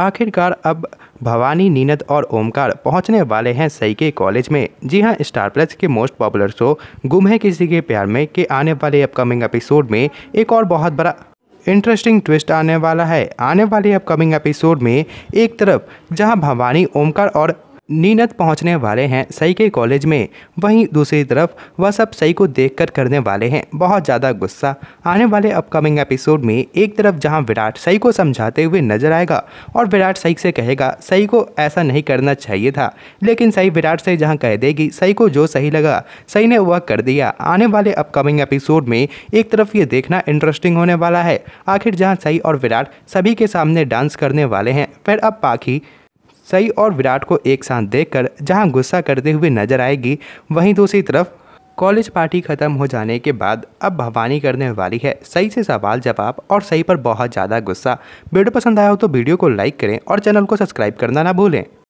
आखिरकार अब भवानी नीनद और ओमकार पहुंचने वाले हैं सई के कॉलेज में जी हां स्टार प्लस के मोस्ट पॉपुलर शो गुम है किसी के प्यार में के आने वाले अपकमिंग एपिसोड में एक और बहुत बड़ा इंटरेस्टिंग ट्विस्ट आने वाला है आने वाले अपकमिंग एपिसोड में एक तरफ जहां भवानी ओमकार और नीनत पहुंचने वाले हैं सई के कॉलेज में वहीं दूसरी तरफ वह सब सई को देखकर करने वाले हैं बहुत ज़्यादा गुस्सा आने वाले अपकमिंग एपिसोड में एक तरफ जहां विराट सई को समझाते हुए नजर आएगा और विराट सई से कहेगा सई को ऐसा नहीं करना चाहिए था लेकिन सई विराट से जहाँ कह देगी सई को जो सही लगा सई ने वह कर दिया आने वाले अपकमिंग एपिसोड में एक तरफ ये देखना इंटरेस्टिंग होने वाला है आखिर जहाँ सई और विराट सभी के सामने डांस करने वाले हैं फिर अब पाखी सई और विराट को एक साथ देखकर जहां गुस्सा करते हुए नजर आएगी वहीं दूसरी तरफ कॉलेज पार्टी खत्म हो जाने के बाद अब भवानी करने वाली है सही से सवाल जवाब और सही पर बहुत ज़्यादा गुस्सा वीडियो पसंद आया हो तो वीडियो को लाइक करें और चैनल को सब्सक्राइब करना ना भूलें